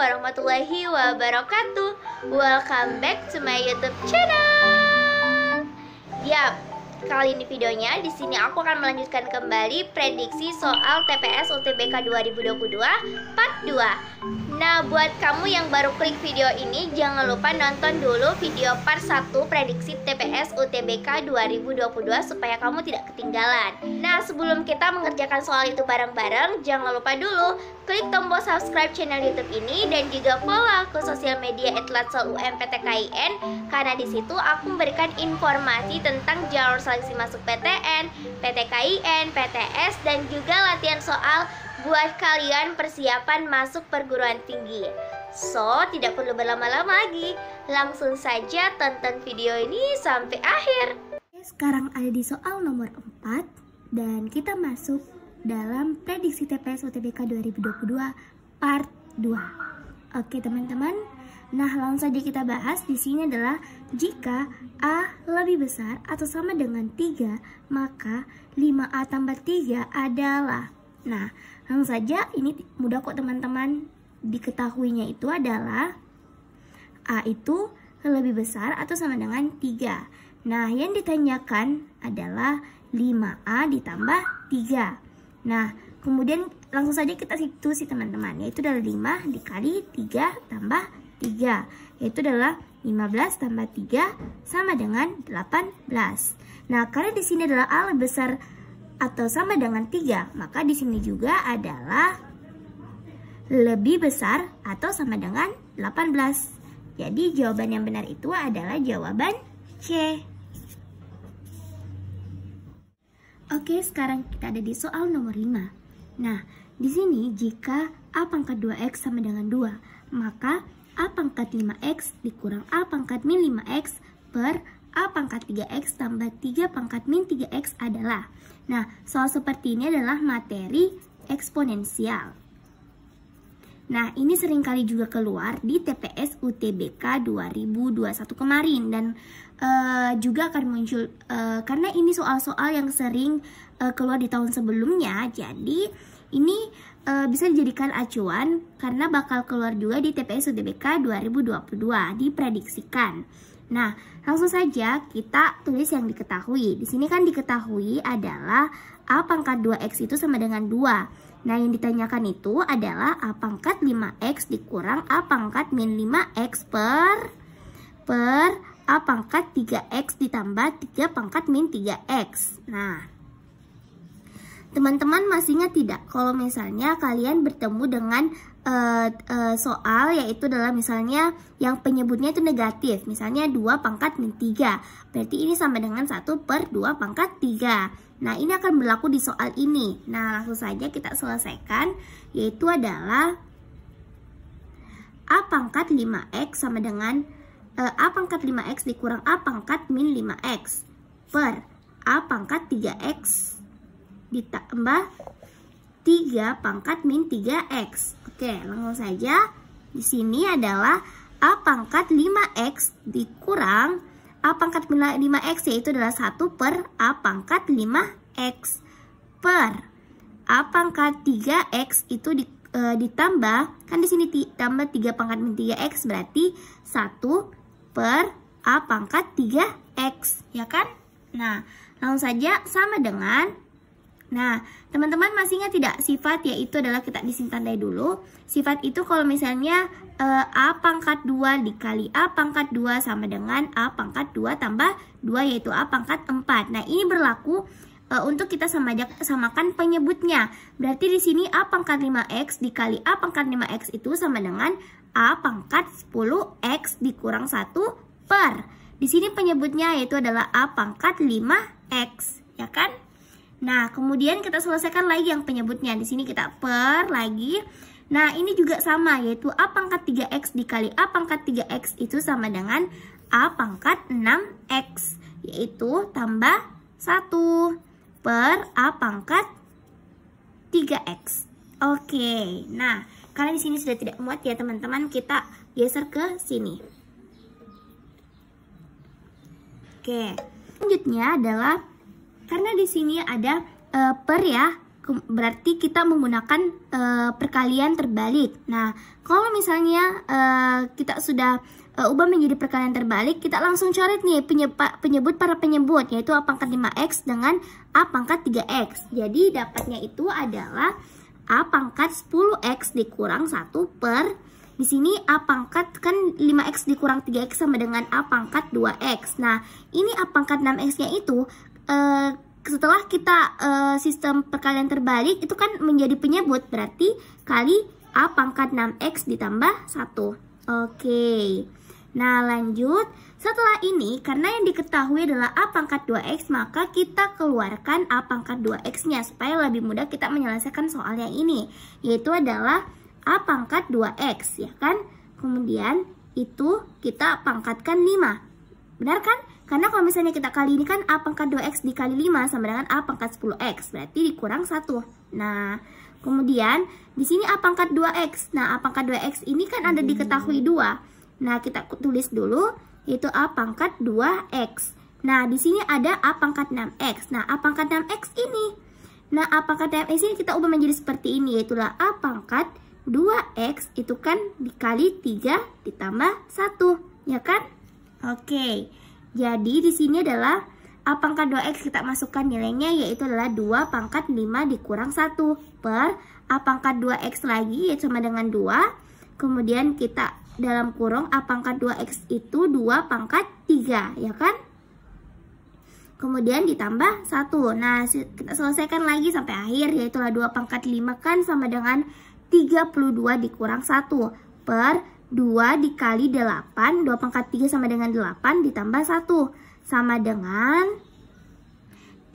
warahmatullahi wabarakatuh Welcome back to my youtube channel Yap, kali ini videonya. Di sini aku akan melanjutkan kembali prediksi soal TPS UTBK 2022 part 2. Nah, buat kamu yang baru klik video ini, jangan lupa nonton dulu video part 1 prediksi TPS UTBK 2022 supaya kamu tidak ketinggalan. Nah, sebelum kita mengerjakan soal itu bareng-bareng, jangan lupa dulu klik tombol subscribe channel YouTube ini dan juga follow aku sosial media @latsel UMPTKIN karena di situ aku memberikan informasi tentang jalur seleksi masuk PTN, PTKIN, PTS, dan juga latihan soal buat kalian persiapan masuk perguruan tinggi. So, tidak perlu berlama-lama lagi. Langsung saja tonton video ini sampai akhir. Sekarang ada di soal nomor 4 dan kita masuk dalam prediksi TPS UTBK 2022 part 2. Oke, teman-teman, Nah, langsung saja kita bahas di sini adalah jika A lebih besar atau sama dengan 3, maka 5A tambah 3 adalah. Nah, langsung saja ini mudah kok teman-teman diketahuinya itu adalah A itu lebih besar atau sama dengan 3. Nah, yang ditanyakan adalah 5A ditambah 3. Nah, kemudian langsung saja kita substitusi teman-teman, yaitu adalah 5 dikali 3 tambah 3. 3, yaitu adalah 15 tambah 3 sama dengan 18. Nah, karena di sini adalah A lebih besar atau sama dengan 3, maka di sini juga adalah lebih besar atau sama dengan 18. Jadi jawaban yang benar itu adalah jawaban C. Oke, sekarang kita ada di soal nomor 5. Nah, di sini jika A pangkat 2X sama dengan 2, maka A pangkat 5X dikurang A pangkat min 5X per A pangkat 3X tambah 3 pangkat min 3X adalah. Nah, soal seperti ini adalah materi eksponensial. Nah, ini seringkali juga keluar di TPS UTBK 2021 kemarin dan uh, juga akan muncul uh, karena ini soal-soal yang sering uh, keluar di tahun sebelumnya. Jadi, ini uh, bisa dijadikan acuan karena bakal keluar juga di TPS UTBK 2022 diprediksikan. Nah, langsung saja kita tulis yang diketahui. Di sini kan diketahui adalah A pangkat 2X itu sama dengan 2. Nah, yang ditanyakan itu adalah A pangkat 5X dikurang A pangkat min 5X per per A pangkat 3X ditambah 3 pangkat min 3X. Nah, Teman-teman masih ingat tidak kalau misalnya kalian bertemu dengan uh, uh, soal yaitu dalam misalnya yang penyebutnya itu negatif. Misalnya 2 pangkat min 3. Berarti ini sama dengan 1 per 2 pangkat 3. Nah ini akan berlaku di soal ini. Nah langsung saja kita selesaikan yaitu adalah A pangkat 5X sama dengan uh, A pangkat 5X dikurang A pangkat min 5X per A pangkat 3X ditambah 3 pangkat min 3x. Oke, langsung saja. Di sini adalah A pangkat 5x dikurang A pangkat 5x yaitu adalah 1 per A pangkat 5x per A pangkat 3x itu di, e, ditambah, kan di sini ditambah 3 pangkat min 3x berarti 1 per A pangkat 3x, ya kan? Nah, langsung saja sama dengan Nah, teman-teman masih ingat tidak sifat yaitu adalah kita dari dulu. Sifat itu kalau misalnya e, A pangkat 2 dikali A pangkat 2 sama dengan A pangkat 2 tambah 2 yaitu A pangkat 4. Nah, ini berlaku e, untuk kita samajak, samakan penyebutnya. Berarti di sini A pangkat 5X dikali A pangkat 5X itu sama dengan A pangkat 10X dikurang 1 per. Di sini penyebutnya yaitu adalah A pangkat 5X, ya kan? Nah, kemudian kita selesaikan lagi yang penyebutnya. Di sini kita per lagi. Nah, ini juga sama, yaitu A pangkat 3X dikali A pangkat 3X itu sama dengan A pangkat 6X, yaitu tambah 1 per A pangkat 3X. Oke, nah, karena di sini sudah tidak muat ya teman-teman, kita geser ke sini. Oke, selanjutnya adalah karena di sini ada uh, per ya, berarti kita menggunakan uh, perkalian terbalik. Nah, kalau misalnya uh, kita sudah uh, ubah menjadi perkalian terbalik, kita langsung coret nih penyebut para penyebut, yaitu A pangkat 5X dengan A pangkat 3X. Jadi, dapatnya itu adalah A pangkat 10X dikurang 1 per di sini A pangkat kan 5X dikurang 3X sama dengan A pangkat 2X. Nah, ini A pangkat 6X-nya itu uh, setelah kita uh, sistem perkalian terbalik itu kan menjadi penyebut berarti kali A pangkat 6X ditambah 1. Oke. Okay. Nah lanjut, setelah ini karena yang diketahui adalah A pangkat 2X maka kita keluarkan A pangkat 2X-nya supaya lebih mudah kita menyelesaikan soal yang ini yaitu adalah A pangkat 2X ya kan? Kemudian itu kita pangkatkan 5. Benar kan? Karena kalau misalnya kita kali ini kan A pangkat 2X dikali 5 sama dengan A pangkat 10X. Berarti dikurang 1. Nah, kemudian di sini A pangkat 2X. Nah, A pangkat 2X ini kan ada diketahui 2. Nah, kita tulis dulu yaitu A pangkat 2X. Nah, di sini ada A pangkat 6X. Nah, A pangkat 6X ini. Nah, A pangkat 6X ini kita ubah menjadi seperti ini. Yaitulah A pangkat 2X itu kan dikali 3 ditambah 1. Ya kan? Oke. Okay. Jadi di sini adalah A pangkat 2X kita masukkan nilainya yaitu adalah 2 pangkat 5 dikurang 1 per A pangkat 2X lagi yaitu sama dengan 2. Kemudian kita dalam kurung A pangkat 2X itu 2 pangkat 3 ya kan? Kemudian ditambah 1. Nah kita selesaikan lagi sampai akhir yaitu 2 pangkat 5 kan sama dengan 32 dikurang 1 per 2 dikali 8, 2 pangkat 3 sama dengan 8 ditambah 1 sama dengan 32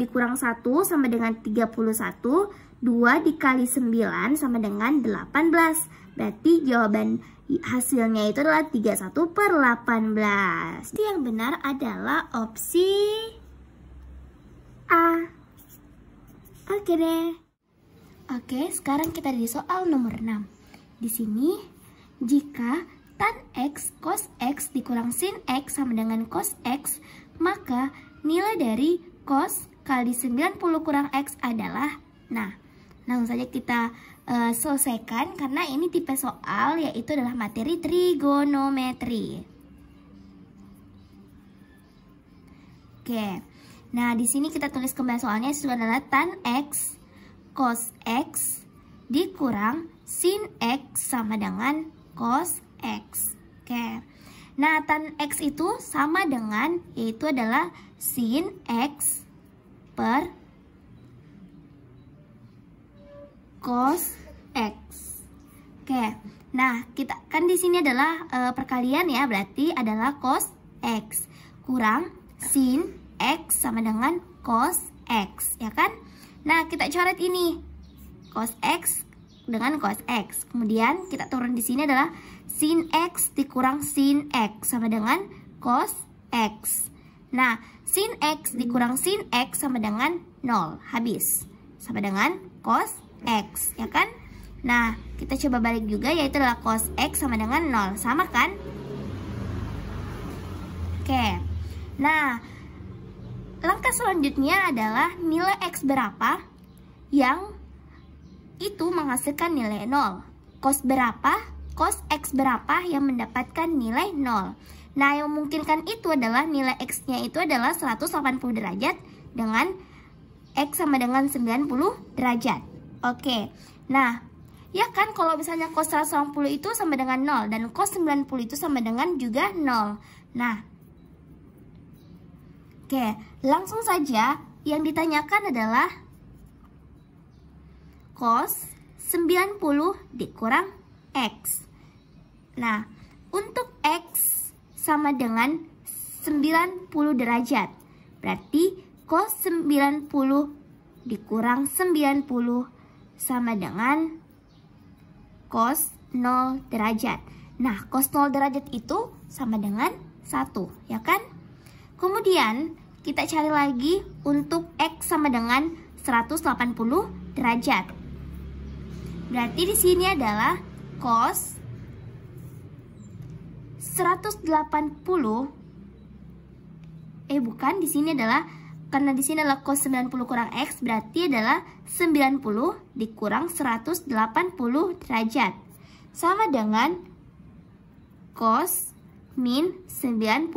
dikurang 1 sama dengan 31, 2 dikali 9 sama dengan 18. Berarti jawaban hasilnya itu adalah 31 per 18. Yang benar adalah opsi A. Oke deh. Oke, sekarang kita di soal nomor 6. Di sini jika tan X, cos X dikurang sin X sama dengan cos X, maka nilai dari cos kali 90 kurang X adalah, nah, langsung saja kita uh, selesaikan karena ini tipe soal yaitu adalah materi trigonometri. Oke, nah di sini kita tulis kembali soalnya sudah adalah tan X, cos X dikurang sin X sama dengan cos X. Oke. Nah, tan X itu sama dengan, yaitu adalah sin X per cos X. Oke. Nah, kita kan di sini adalah e, perkalian ya, berarti adalah cos X kurang sin X sama dengan cos X, ya kan? Nah, kita coret ini. Cos X dengan cos X. Kemudian kita turun di sini adalah sin X dikurang sin X sama dengan cos X. Nah, sin X dikurang sin X sama dengan 0. Habis. Sama dengan cos X, ya kan? Nah, kita coba balik juga yaitu adalah cos X sama dengan 0. Sama kan? Oke. Nah, langkah selanjutnya adalah nilai X berapa yang itu menghasilkan nilai 0. Cos berapa? Cos X berapa yang mendapatkan nilai 0. Nah, yang memungkinkan itu adalah nilai X-nya itu adalah 180 derajat dengan X sama dengan 90 derajat. Oke, nah Ya kan kalau misalnya cos 180 itu sama dengan 0 dan cos 90 itu sama dengan juga 0. Nah. Oke, langsung saja yang ditanyakan adalah cos 90 dikurang X. Nah, untuk X sama dengan 90 derajat. Berarti cos 90 dikurang 90 sama dengan cos 0 derajat. Nah, cos 0 derajat itu sama dengan 1, ya kan? Kemudian, kita cari lagi untuk X sama dengan 180 derajat. Berarti di sini adalah cos 180 eh bukan di sini adalah karena di sini adalah cos 90 kurang x berarti adalah 90 dikurang 180 derajat sama dengan cos min 90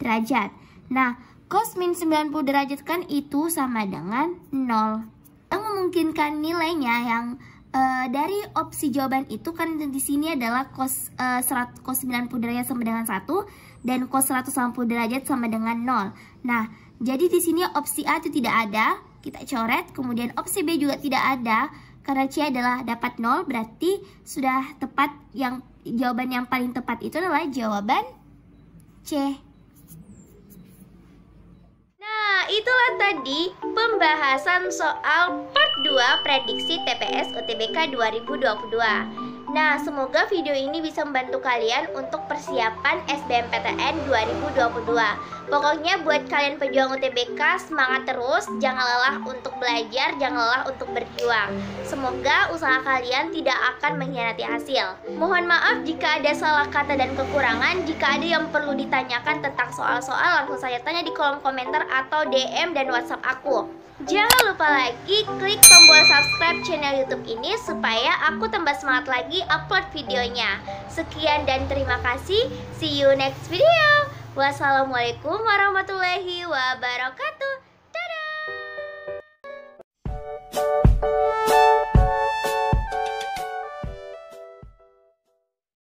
derajat. Nah, cos min 90 derajat kan itu sama dengan 0. Yang memungkinkan nilainya yang Eh, dari opsi jawaban itu kan di sini adalah cos uh, cos 90 derajat sama dengan 1 dan cos 180 derajat sama dengan 0. Nah, jadi di sini opsi A itu tidak ada, kita coret, kemudian opsi B juga tidak ada karena C adalah dapat 0 berarti sudah tepat yang jawaban yang paling tepat itu adalah jawaban C. Nah, itulah tadi pembahasan soal part 2 prediksi TPS UTBK 2022. Nah, semoga video ini bisa membantu kalian untuk persiapan SBMPTN 2022. Pokoknya buat kalian pejuang UTBK, semangat terus, jangan lelah untuk belajar, jangan lelah untuk berjuang. Semoga usaha kalian tidak akan mengkhianati hasil. Mohon maaf jika ada salah kata dan kekurangan, jika ada yang perlu ditanyakan tentang soal-soal, langsung saya tanya di kolom komentar atau DM dan WhatsApp aku. Jangan lupa lagi klik tombol subscribe channel YouTube ini supaya aku tambah semangat lagi upload videonya. Sekian dan terima kasih. See you next video. Wassalamualaikum warahmatullahi wabarakatuh.